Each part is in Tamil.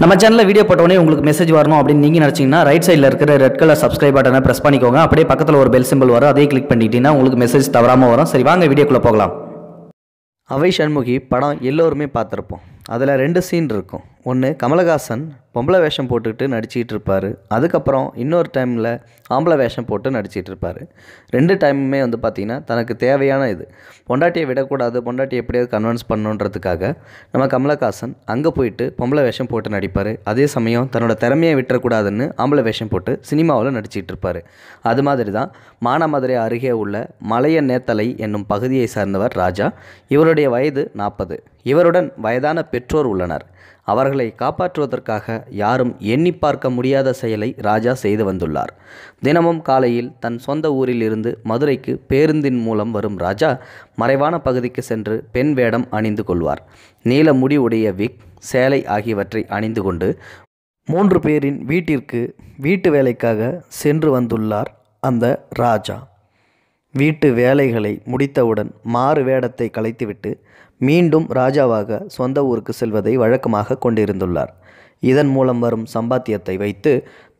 நம்ம சேனலில் வீடியோ போட்டோடனே உங்களுக்கு மெசேஜ் வரணும் அப்படின்னு நீங்கள் நினச்சிங்கன்னா ரைட் சைடில் இருக்கிற ரெட் கலர் சப்ஸ்கிரைப் பட்டனை ப்ரெஸ் பண்ணிக்கோங்க அப்படியே பக்கத்தில் ஒரு பெல் சிம்பிள் வரும் அதே கிளிக் பண்ணிக்கிட்டீங்கன்னா உங்களுக்கு மெசேஜ் தவறாமல் வரும் சரி வாங்க வீடியோக்குள்ளே போகலாம் அவை சண்முகி படம் எல்லோருமே பார்த்துருப்போம் அதில் ரெண்டு சீன் இருக்கும் ஒன்று கமலஹாசன் பொம்பளை வேஷம் போட்டுக்கிட்டு நடிச்சிக்கிட்டு இருப்பார் அதுக்கப்புறம் இன்னொரு டைமில் ஆம்பளை வேஷம் போட்டு நடிச்சிகிட்டு இருப்பார் ரெண்டு டைமுமே வந்து பார்த்திங்கன்னா தனக்கு தேவையான இது பொண்டாட்டியை விடக்கூடாது பொண்டாட்டி எப்படியாவது கன்வென்ஸ் பண்ணணுன்றதுக்காக நம்ம கமலஹாசன் அங்கே போயிட்டு பொம்பளை வேஷம் போட்டு நடிப்பார் அதே சமயம் தன்னோட திறமையை விட்டுறக்கூடாதுன்னு ஆம்பளை வேஷம் போட்டு சினிமாவில் நடிச்சிக்கிட்டு இருப்பார் அது மாதிரி தான் மானாமதுரை அருகே உள்ள மலைய நேத்தலை என்னும் பகுதியை சார்ந்தவர் ராஜா இவருடைய வயது நாற்பது இவருடன் வயதான பெற்றோர் உள்ளனர் அவர்களை காப்பாற்றுவதற்காக யாரும் எண்ணி பார்க்க முடியாத செயலை ராஜா செய்து வந்துள்ளார் தினமும் காலையில் தன் சொந்த ஊரில் இருந்து மதுரைக்கு பேருந்தின் மூலம் வரும் ராஜா மறைவான பகுதிக்கு சென்று பெண் வேடம் அணிந்து கொள்வார் நீல முடி உடைய விக் சேலை ஆகியவற்றை அணிந்து கொண்டு மூன்று பேரின் வீட்டிற்கு வீட்டு வேலைக்காக சென்று வந்துள்ளார் அந்த ராஜா வீட்டு வேலைகளை முடித்தவுடன் மாறு வேடத்தை கலைத்துவிட்டு மீண்டும் ராஜாவாக சொந்த ஊருக்கு செல்வதை வழக்கமாக கொண்டிருந்துள்ளார் இதன் மூலம் வரும் சம்பாத்தியத்தை வைத்து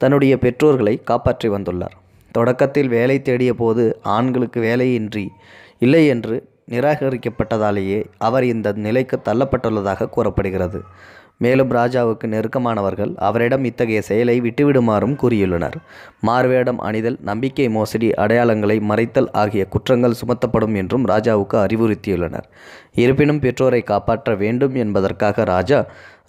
தன்னுடைய பெற்றோர்களை காப்பாற்றி வந்துள்ளார் தொடக்கத்தில் வேலை தேடிய போது ஆண்களுக்கு வேலையின்றி இல்லை என்று நிராகரிக்கப்பட்டதாலேயே அவர் இந்த நிலைக்கு தள்ளப்பட்டுள்ளதாக கூறப்படுகிறது மேலும் ராஜாவுக்கு நெருக்கமானவர்கள் அவரிடம் இத்தகைய செயலை விட்டுவிடுமாறும் கூறியுள்ளனர் மார்வேடம் அணிதல் நம்பிக்கை மோசடி அடையாளங்களை மறைத்தல் ஆகிய குற்றங்கள் சுமத்தப்படும் என்றும் ராஜாவுக்கு அறிவுறுத்தியுள்ளனர் இருப்பினும் பெற்றோரை காப்பாற்ற வேண்டும் என்பதற்காக ராஜா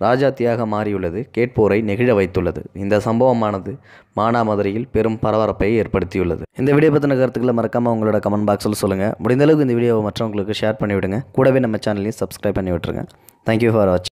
ராஜா தியாக மாறியுள்ளது கேட்போரை நெகிழ வைத்துள்ளது இந்த சம்பவமானது மானாமதுரையில் பெரும் பரபரப்பை ஏற்படுத்தியுள்ளது இந்த வீடியோ பற்றின கருத்துக்களை மறக்காமல் உங்களோட கமெண்ட் பாக்ஸில் சொல்லுங்கள் முடிந்தளவுக்கு இந்த வீடியோவை மற்றவங்களுக்கு ஷேர் பண்ணிவிடுங்க கூடவே நம்ம சேனலையும் சப்ஸ்கிரைப் பண்ணி விட்டுருங்க தேங்க்யூ ஃபார் வாட்சிங்